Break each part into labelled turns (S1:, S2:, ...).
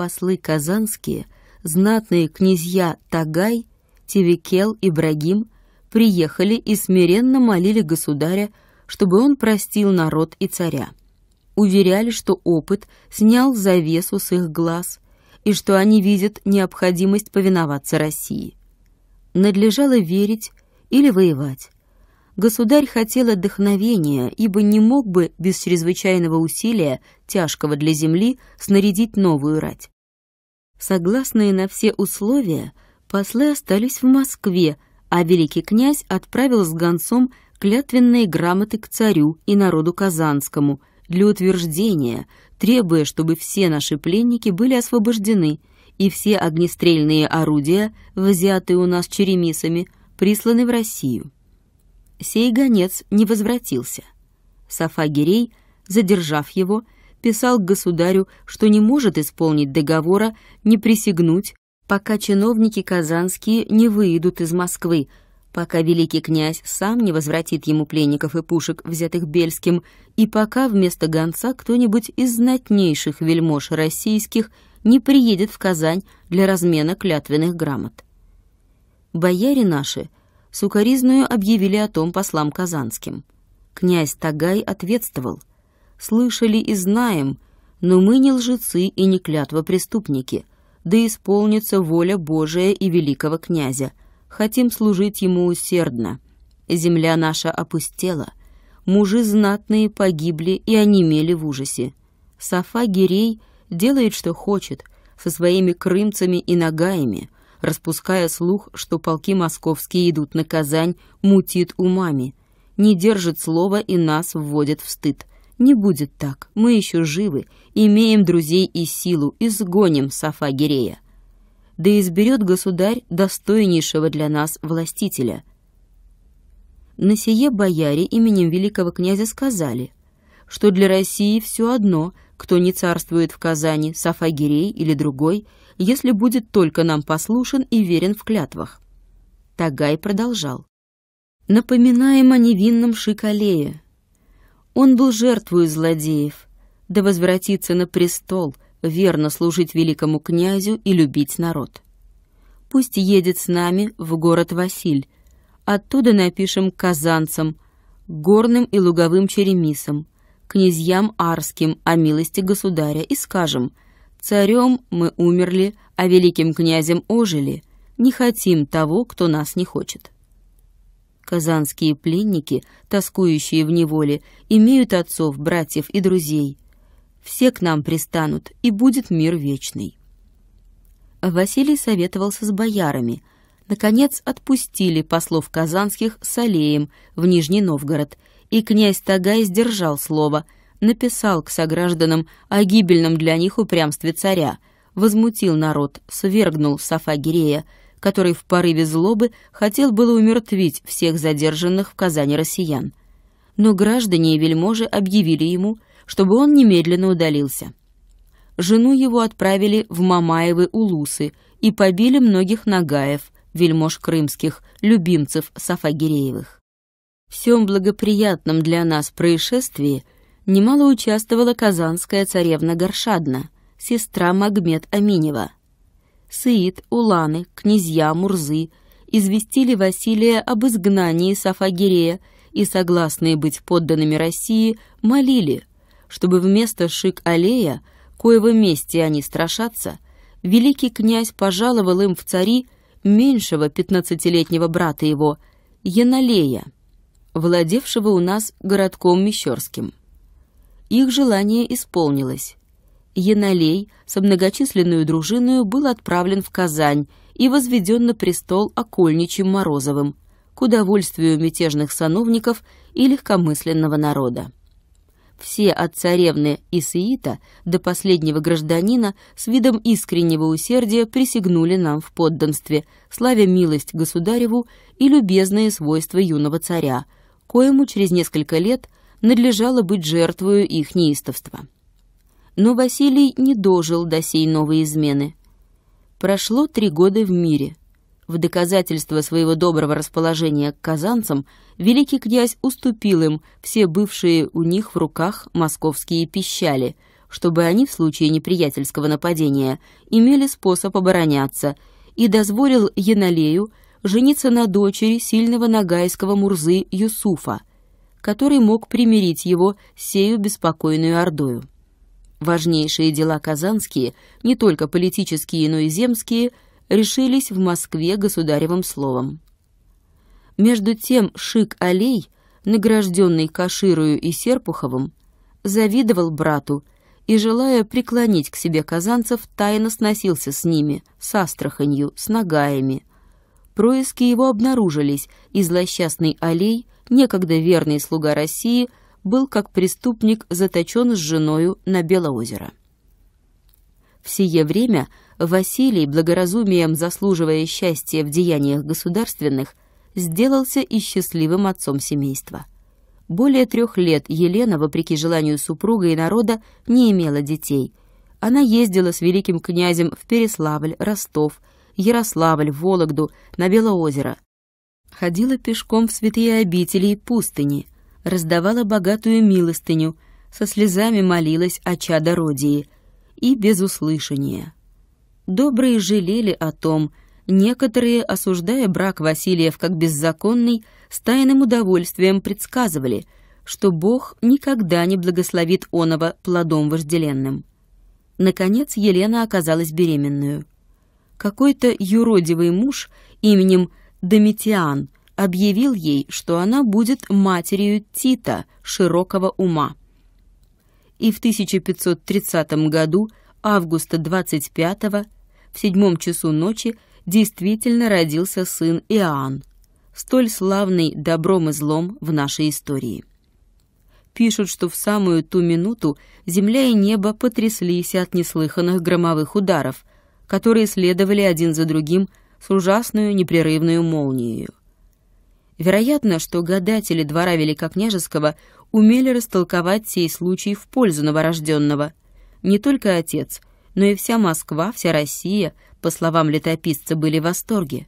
S1: послы казанские, знатные князья Тагай, Тевикел и Брагим приехали и смиренно молили государя, чтобы он простил народ и царя. Уверяли, что опыт снял завесу с их глаз и что они видят необходимость повиноваться России. Надлежало верить или воевать. Государь хотел отдохновения, ибо не мог бы без чрезвычайного усилия, тяжкого для земли, снарядить новую рать. Согласные на все условия, послы остались в Москве, а великий князь отправил с гонцом клятвенные грамоты к царю и народу казанскому для утверждения, требуя, чтобы все наши пленники были освобождены и все огнестрельные орудия, взятые у нас черемисами, присланы в Россию сей гонец не возвратился. Сафагирей, задержав его, писал государю, что не может исполнить договора, не присягнуть, пока чиновники казанские не выйдут из Москвы, пока великий князь сам не возвратит ему пленников и пушек, взятых Бельским, и пока вместо гонца кто-нибудь из знатнейших вельмож российских не приедет в Казань для размена клятвенных грамот. Бояре наши — сукоризную объявили о том послам казанским. Князь Тагай ответствовал. «Слышали и знаем, но мы не лжецы и не преступники. да исполнится воля Божия и великого князя. Хотим служить ему усердно. Земля наша опустела. Мужи знатные погибли и онемели в ужасе. Сафа Гирей делает, что хочет, со своими крымцами и нагаями — распуская слух, что полки московские идут на Казань, мутит умами. Не держит слова и нас вводит в стыд. Не будет так. Мы еще живы, имеем друзей и силу, изгоним Сафа Гирея. Да изберет государь достойнейшего для нас властителя. На сие бояре именем великого князя сказали, что для России все одно, кто не царствует в Казани, Сафа или другой, если будет только нам послушен и верен в клятвах. Тагай продолжал. Напоминаем о невинном Шикалее. Он был жертвой злодеев, да возвратится на престол, верно служить великому князю и любить народ. Пусть едет с нами в город Василь, оттуда напишем казанцам, горным и луговым черемисам, князьям арским о милости государя и скажем — Царем мы умерли, а великим князем ожили. Не хотим того, кто нас не хочет. Казанские пленники, тоскующие в неволе, имеют отцов, братьев и друзей. Все к нам пристанут, и будет мир вечный. Василий советовался с боярами. Наконец отпустили послов казанских с Алеем в Нижний Новгород, и князь Тагай сдержал слово — написал к согражданам о гибельном для них упрямстве царя, возмутил народ, свергнул Сафа который в порыве злобы хотел было умертвить всех задержанных в Казани россиян. Но граждане и вельможи объявили ему, чтобы он немедленно удалился. Жену его отправили в Мамаевы Улусы и побили многих нагаев, вельмож крымских, любимцев Сафагиреевых. Всем благоприятном для нас происшествии – немало участвовала казанская царевна Горшадна, сестра Магмед Аминева. Саид, Уланы, князья Мурзы известили Василия об изгнании Сафагирея и, согласные быть подданными России, молили, чтобы вместо Шик-Алея, коего месте они страшатся, великий князь пожаловал им в цари меньшего пятнадцатилетнего брата его, Яналея, владевшего у нас городком Мещерским. Их желание исполнилось. Яналей со многочисленную дружиною был отправлен в Казань и возведен на престол окольничьим Морозовым, к удовольствию мятежных сановников и легкомысленного народа. Все от царевны Исиита до последнего гражданина с видом искреннего усердия присягнули нам в подданстве, славя милость государеву и любезные свойства юного царя, коему через несколько лет – надлежало быть жертвою их неистовства. Но Василий не дожил до сей новой измены. Прошло три года в мире. В доказательство своего доброго расположения к казанцам великий князь уступил им все бывшие у них в руках московские пищали, чтобы они в случае неприятельского нападения имели способ обороняться, и дозволил Яналею жениться на дочери сильного нагайского мурзы Юсуфа – который мог примирить его с сею беспокойную ордою. Важнейшие дела казанские, не только политические, но и земские, решились в Москве государевым словом. Между тем Шик-Алей, награжденный Каширую и Серпуховым, завидовал брату и, желая преклонить к себе казанцев, тайно сносился с ними, с Астраханью, с Нагаями. Происки его обнаружились, и злосчастный Алей – некогда верный слуга России, был как преступник заточен с женою на Белоозеро. В сие время Василий, благоразумием заслуживая счастья в деяниях государственных, сделался и счастливым отцом семейства. Более трех лет Елена, вопреки желанию супруга и народа, не имела детей. Она ездила с великим князем в Переславль, Ростов, Ярославль, Вологду, на Белоозеро, ходила пешком в святые обители и пустыни, раздавала богатую милостыню, со слезами молилась о чадородии и без услышания. Добрые жалели о том, некоторые, осуждая брак Васильев как беззаконный, с тайным удовольствием предсказывали, что Бог никогда не благословит оного плодом вожделенным. Наконец Елена оказалась беременную. Какой-то юродивый муж именем Домитиан объявил ей, что она будет матерью Тита, широкого ума. И в 1530 году, августа 25-го, в седьмом часу ночи, действительно родился сын Иоанн, столь славный добром и злом в нашей истории. Пишут, что в самую ту минуту земля и небо потряслись от неслыханных громовых ударов, которые следовали один за другим с ужасную непрерывную молнией. Вероятно, что гадатели двора Великокняжеского умели растолковать сей случай в пользу новорожденного. Не только отец, но и вся Москва, вся Россия, по словам летописца, были в восторге.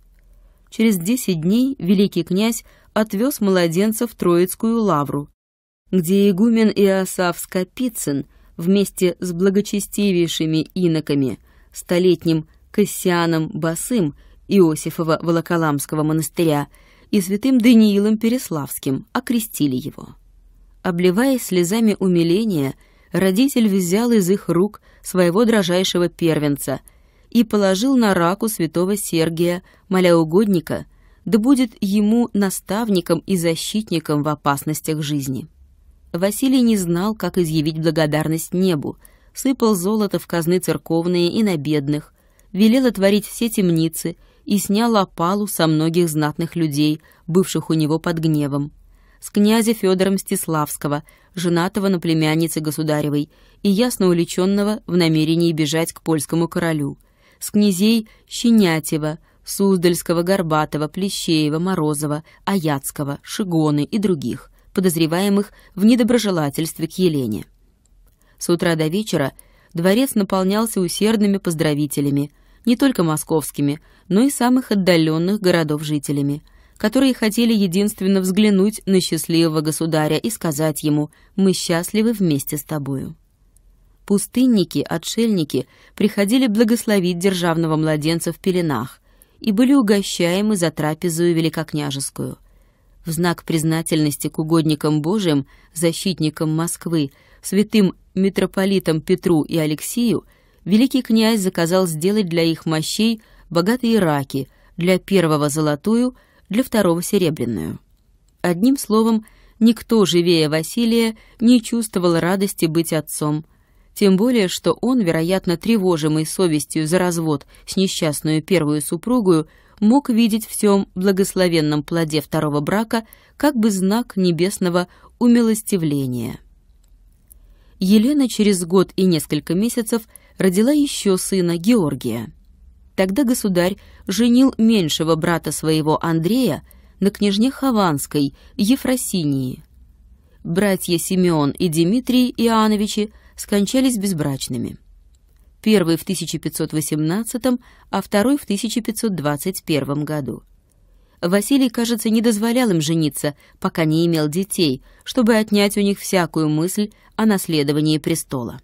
S1: Через десять дней великий князь отвез младенца в Троицкую лавру, где игумен Иосаф Скопицын вместе с благочестивейшими иноками, столетним Кассианом Басым Иосифова Волоколамского монастыря и святым Даниилом Переславским окрестили его. Обливаясь слезами умиления, родитель взял из их рук своего дрожайшего первенца и положил на раку святого Сергия, моля угодника, да будет ему наставником и защитником в опасностях жизни. Василий не знал, как изъявить благодарность небу, сыпал золото в казны церковные и на бедных, велел отворить все темницы — и снял опалу со многих знатных людей, бывших у него под гневом, с князя Федора Мстиславского, женатого на племяннице государевой и ясно уличенного в намерении бежать к польскому королю, с князей Щенятева, Суздальского, Горбатова, Плещеева, Морозова, Аяцкого, Шигоны и других, подозреваемых в недоброжелательстве к Елене. С утра до вечера дворец наполнялся усердными поздравителями – не только московскими, но и самых отдаленных городов жителями, которые хотели единственно взглянуть на счастливого государя и сказать ему «Мы счастливы вместе с тобою». Пустынники, отшельники приходили благословить державного младенца в пеленах и были угощаемы за трапезу великокняжескую. В знак признательности к угодникам Божьим, защитникам Москвы, святым митрополитам Петру и Алексию – великий князь заказал сделать для их мощей богатые раки, для первого золотую, для второго серебряную. Одним словом, никто живее Василия не чувствовал радости быть отцом, тем более, что он, вероятно, тревожимый совестью за развод с несчастную первую супругую, мог видеть в всем благословенном плоде второго брака как бы знак небесного умилостивления. Елена через год и несколько месяцев – родила еще сына Георгия. Тогда государь женил меньшего брата своего Андрея на княжне Хованской, Ефросинии. Братья Симеон и Дмитрий Иоанновичи скончались безбрачными. Первый в 1518, а второй в 1521 году. Василий, кажется, не дозволял им жениться, пока не имел детей, чтобы отнять у них всякую мысль о наследовании престола.